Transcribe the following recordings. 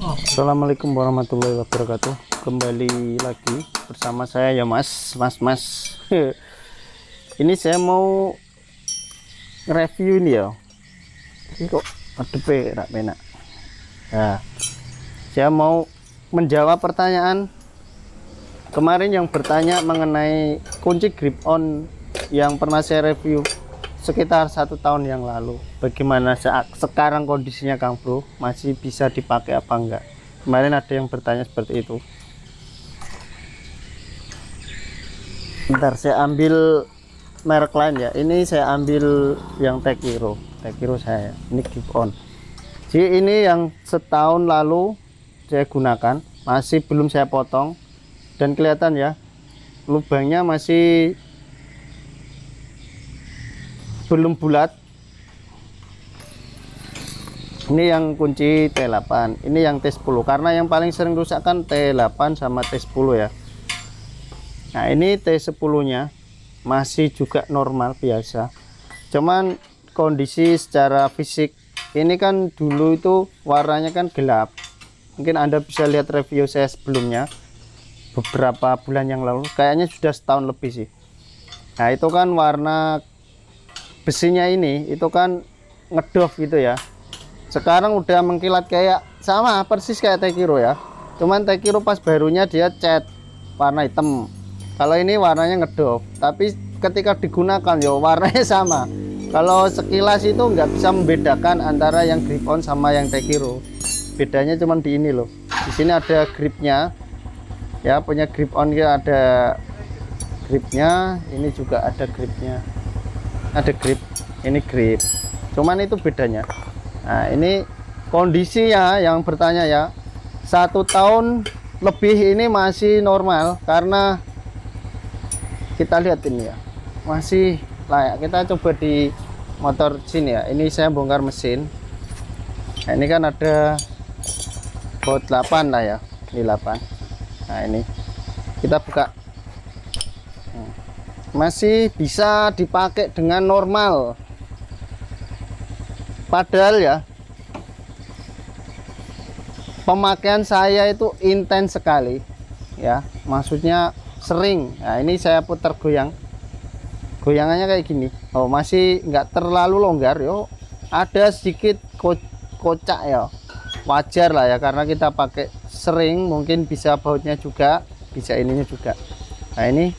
Assalamualaikum warahmatullahi wabarakatuh kembali lagi bersama saya ya mas mas mas ini saya mau review nih ya ini kok adepe rak enak nah, saya mau menjawab pertanyaan kemarin yang bertanya mengenai kunci grip on yang pernah saya review sekitar satu tahun yang lalu. Bagaimana saat sekarang kondisinya Kang Bro? Masih bisa dipakai apa enggak? Kemarin ada yang bertanya seperti itu. Ntar saya ambil merek lain ya. Ini saya ambil yang Tekiro. Tekiro saya. Ini keep on. Jadi ini yang setahun lalu saya gunakan, masih belum saya potong dan kelihatan ya lubangnya masih belum bulat ini yang kunci T8 ini yang T10 karena yang paling sering rusak kan T8 sama T10 ya nah ini T10 nya masih juga normal biasa cuman kondisi secara fisik ini kan dulu itu warnanya kan gelap mungkin anda bisa lihat review saya sebelumnya beberapa bulan yang lalu kayaknya sudah setahun lebih sih nah itu kan warna besinya ini itu kan ngedov gitu ya sekarang udah mengkilat kayak sama persis kayak Tekiro ya cuman Tekiro pas barunya dia cat warna hitam kalau ini warnanya ngedov tapi ketika digunakan ya warnanya sama kalau sekilas itu nggak bisa membedakan antara yang grip on sama yang Tekiro bedanya cuman di ini loh di sini ada gripnya ya punya grip on ada gripnya ini juga ada gripnya ada grip ini grip cuman itu bedanya nah ini kondisi ya yang bertanya ya satu tahun lebih ini masih normal karena kita lihat ini ya masih layak kita coba di motor sini ya ini saya bongkar mesin nah, ini kan ada baut 8 lah ya ini 8 nah ini kita buka masih bisa dipakai dengan normal padahal ya pemakaian saya itu intens sekali ya maksudnya sering nah ini saya putar goyang goyangannya kayak gini Oh masih nggak terlalu longgar yo ada sedikit ko kocak ya wajar lah ya karena kita pakai sering mungkin bisa bautnya juga bisa ininya juga nah ini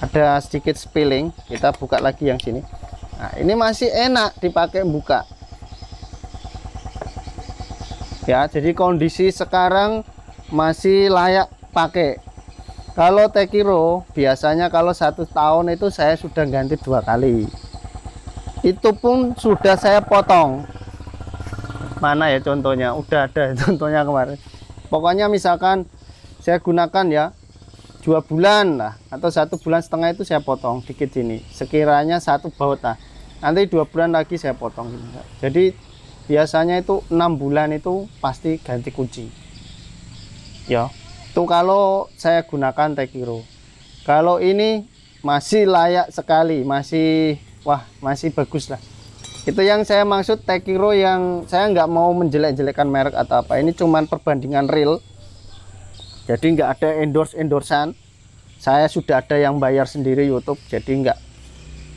ada sedikit spilling kita buka lagi yang sini nah ini masih enak dipakai buka ya jadi kondisi sekarang masih layak pakai kalau tekiro biasanya kalau satu tahun itu saya sudah ganti dua kali itu pun sudah saya potong mana ya contohnya udah ada contohnya kemarin pokoknya misalkan saya gunakan ya dua bulan lah atau satu bulan setengah itu saya potong dikit sini sekiranya satu baut lah nanti dua bulan lagi saya potong jadi biasanya itu enam bulan itu pasti ganti kunci ya itu kalau saya gunakan tekiro kalau ini masih layak sekali masih wah masih bagus lah itu yang saya maksud Tekiro yang saya nggak mau menjelek-jelekan merek atau apa ini cuman perbandingan real jadi nggak ada endorse endorsan. saya sudah ada yang bayar sendiri YouTube jadi nggak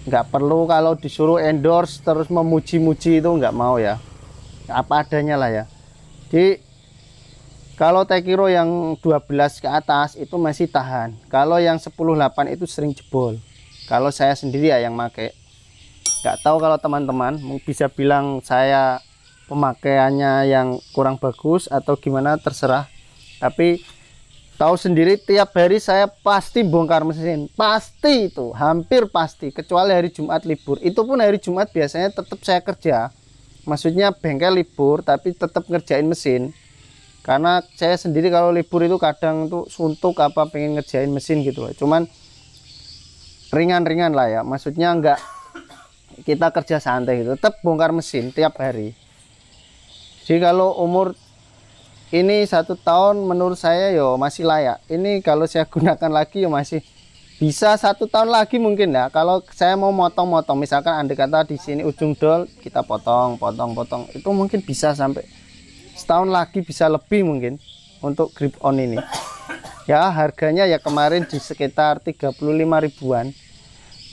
nggak perlu kalau disuruh endorse terus memuji-muji itu nggak mau ya apa adanya lah ya jadi kalau Tekiro yang 12 ke atas itu masih tahan kalau yang 108 itu sering jebol kalau saya sendiri ya yang make nggak tahu kalau teman-teman bisa bilang saya pemakaiannya yang kurang bagus atau gimana terserah tapi tahu sendiri tiap hari saya pasti bongkar mesin pasti itu hampir pasti kecuali hari Jumat libur itu pun hari Jumat biasanya tetap saya kerja maksudnya bengkel libur tapi tetap ngerjain mesin karena saya sendiri kalau libur itu kadang tuh suntuk apa pengen ngerjain mesin gitu cuman ringan-ringan lah ya maksudnya enggak kita kerja santai gitu tetap bongkar mesin tiap hari jadi kalau umur ini satu tahun menurut saya yo masih layak ini kalau saya gunakan lagi yo masih bisa satu tahun lagi mungkin ya kalau saya mau motong-motong misalkan anda kata di sini ujung dol kita potong potong potong itu mungkin bisa sampai setahun lagi bisa lebih mungkin untuk grip on ini ya harganya ya kemarin di sekitar 35 ribuan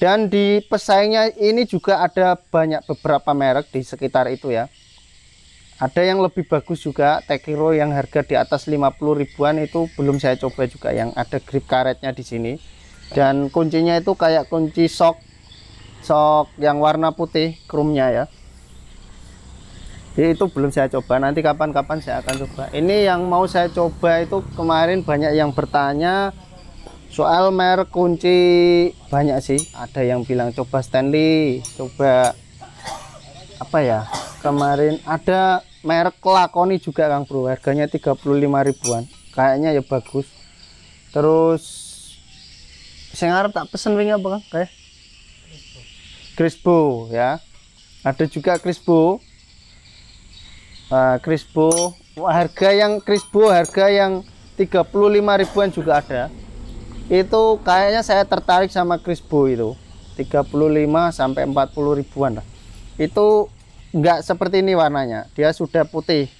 dan di pesaingnya ini juga ada banyak beberapa merek di sekitar itu ya ada yang lebih bagus juga Tekiro yang harga di atas 50 ribuan itu belum saya coba juga yang ada grip karetnya di sini dan kuncinya itu kayak kunci sok sok yang warna putih krumnya ya jadi itu belum saya coba nanti kapan-kapan saya akan coba ini yang mau saya coba itu kemarin banyak yang bertanya soal merek kunci banyak sih ada yang bilang coba Stanley coba apa ya kemarin ada merek lakoni juga Kang Bro harganya 35 ribuan kayaknya ya bagus terus saya ngarep tak pesen wingi apa Kang kayak Crispo ya ada juga Crispo uh, ah, harga yang Crispo harga yang 35 ribuan juga ada itu kayaknya saya tertarik sama Crispo itu 35 sampai 40 ribuan lah itu enggak seperti ini warnanya dia sudah putih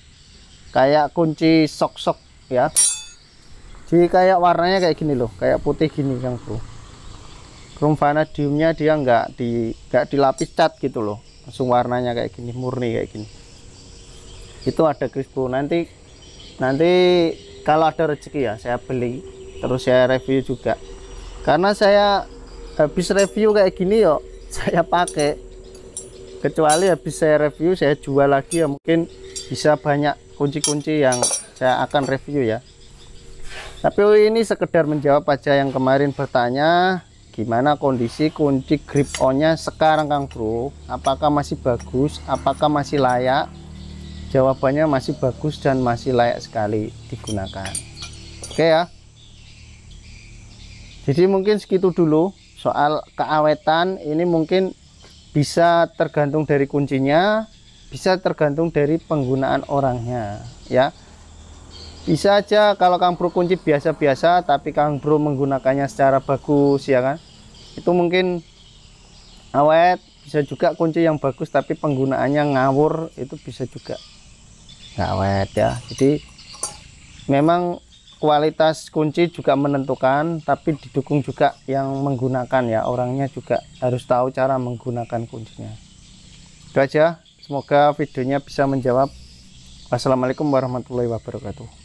kayak kunci sok-sok ya jadi kayak warnanya kayak gini loh kayak putih gini yang bro chrome vanadiumnya dia enggak di nggak dilapis cat gitu loh langsung warnanya kayak gini murni kayak gini itu ada crispo nanti nanti kalau ada rezeki ya saya beli terus saya review juga karena saya habis review kayak gini yuk saya pakai kecuali habis saya review saya jual lagi ya mungkin bisa banyak kunci-kunci yang saya akan review ya tapi ini sekedar menjawab aja yang kemarin bertanya gimana kondisi kunci grip on nya sekarang Kang Bro apakah masih bagus apakah masih layak jawabannya masih bagus dan masih layak sekali digunakan oke ya jadi mungkin segitu dulu soal keawetan ini mungkin bisa tergantung dari kuncinya bisa tergantung dari penggunaan orangnya ya bisa aja kalau Kang Bro kunci biasa-biasa tapi Kang Bro menggunakannya secara bagus ya kan itu mungkin awet bisa juga kunci yang bagus tapi penggunaannya ngawur itu bisa juga awet ya jadi memang kualitas kunci juga menentukan tapi didukung juga yang menggunakan ya orangnya juga harus tahu cara menggunakan kuncinya itu aja semoga videonya bisa menjawab wassalamualaikum warahmatullahi wabarakatuh